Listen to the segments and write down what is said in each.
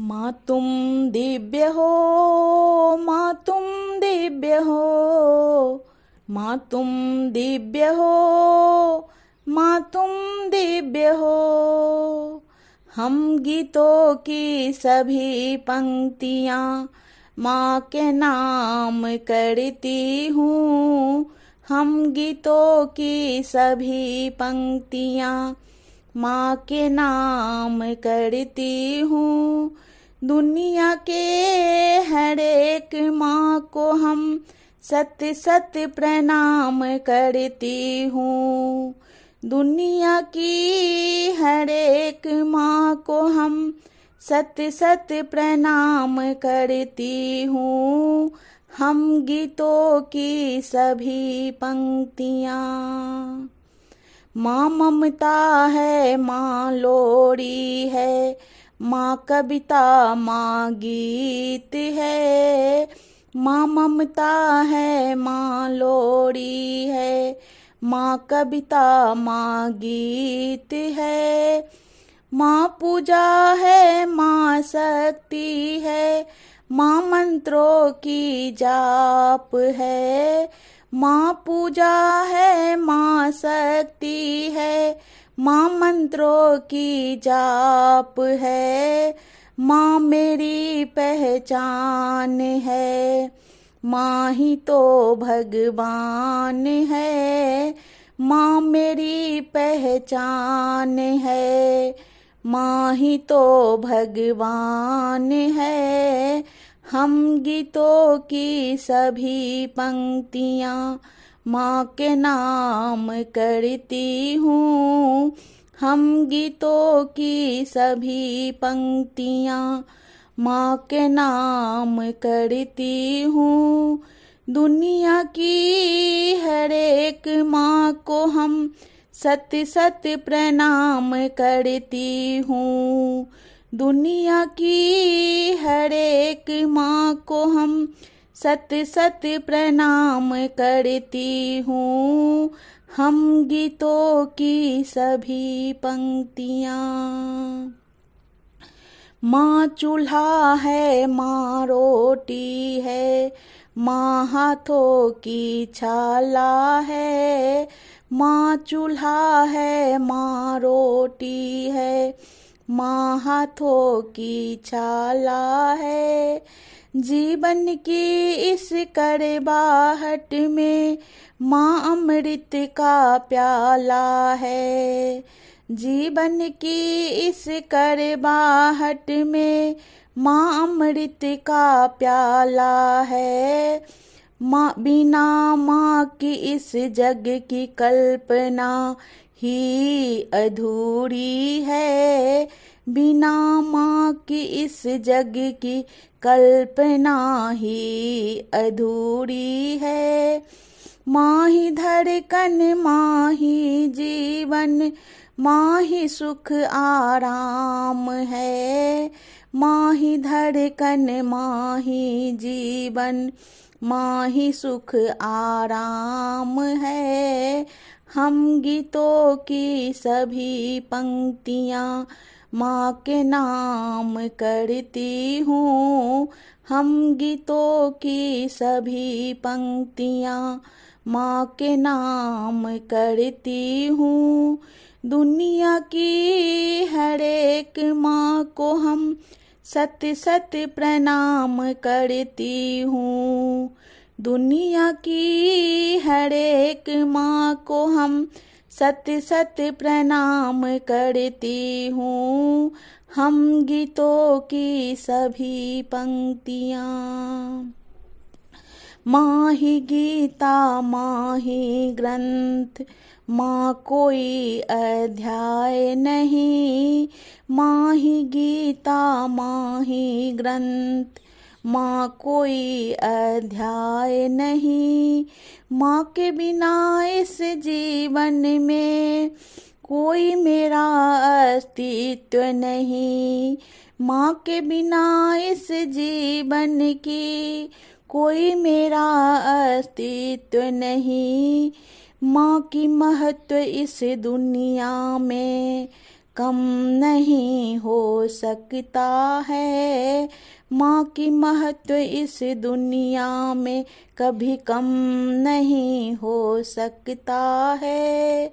मातुम दिव्य हो मातुम दिव्य हो मातुम दिव्य हो मातुम दिव्य हो हम गीतों की सभी पंक्तियाँ माँ के नाम करती हूँ हम गीतों की सभी पंक्तियाँ माँ के नाम करती हूँ दुनिया के हर एक माँ को हम सत्य सत्य प्रणाम करती हूँ दुनिया की हर एक माँ को हम सत्य सत्य प्रणाम करती हूँ हम गीतों की सभी पंक्तियाँ माँ ममता है माँ लोड़ी है माँ कविता माँ गीत है माँ ममता है माँ लोड़ी है माँ कविता माँ गीत है माँ पूजा है माँ शक्ति है माँ मंत्रों की जाप है माँ पूजा है माँ शक्ति है माँ मंत्रों की जाप है माँ मेरी पहचान है माँ ही तो भगवान है माँ मेरी पहचान है माँ ही तो भगवान है हम गीतों की सभी पंक्तियाँ माँ के नाम करती हूँ हम गीतों की सभी पंक्तियाँ माँ के नाम करती हूँ दुनिया की हर एक माँ को हम सत्य सत्य प्रणाम करती हूँ दुनिया की हर एक माँ को हम सत सत प्रणाम करती हूँ हम गीतों की सभी पंक्तियाँ माँ चूल्हा है माँ रोटी है माँ हाथों की छाला है माँ चूल्हा है माँ रोटी है माँ हाथों की छाला है जीवन की इस कड़बाहट में माँ अमृत का प्याला है जीवन की इस कड़बाहट में माँ अमृत का प्याला है माँ बिना माँ की इस जग की कल्पना ही अधूरी है बिना माँ की इस जग की कल्पना ही अधूरी है माँ ही धड़कन माँ ही जीवन माँ ही सुख आराम है माँ ही धड़कन माँ ही जीवन माँ ही सुख आराम है हम गीतों की सभी पंक्तियाँ माँ के नाम करती हूँ हम गीतों की सभी पंक्तियाँ माँ के नाम करती हूँ दुनिया की हर एक माँ को हम सत सत प्रणाम करती हूँ दुनिया की हर एक माँ को हम सत्य सत्य प्रणाम करती हूँ हम गीतों की सभी पंक्तियाँ माँ ही गीता माँ ही ग्रंथ माँ कोई अध्याय नहीं माँ ही गीता माँ ही ग्रंथ माँ कोई अध्याय नहीं माँ के बिना इस जीवन में कोई मेरा अस्तित्व नहीं माँ के बिना इस जीवन की कोई मेरा अस्तित्व नहीं माँ की महत्व इस दुनिया में कम नहीं हो सकता है माँ की महत्व इस दुनिया में कभी कम नहीं हो सकता है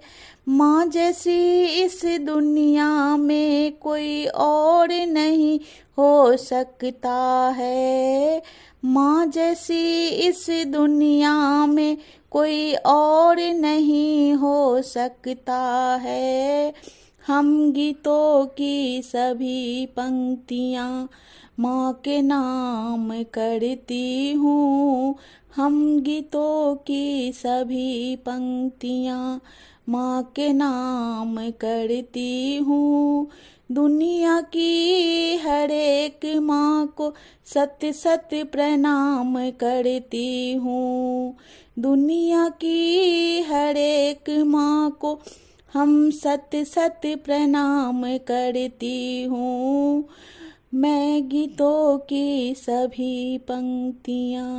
माँ जैसी इस दुनिया में कोई और नहीं हो सकता है माँ जैसी इस दुनिया में कोई और नहीं हो सकता है हम गीतों की सभी पंक्तियाँ माँ के नाम करती हूँ हम गीतों की सभी पंक्तियाँ माँ के नाम करती हूँ दुनिया की हर एक माँ को सत्य सत्य प्रणाम करती हूँ दुनिया की हर एक माँ को हम सत्य सत्य प्रणाम करती हूँ मैं गीतों की सभी पंक्तियाँ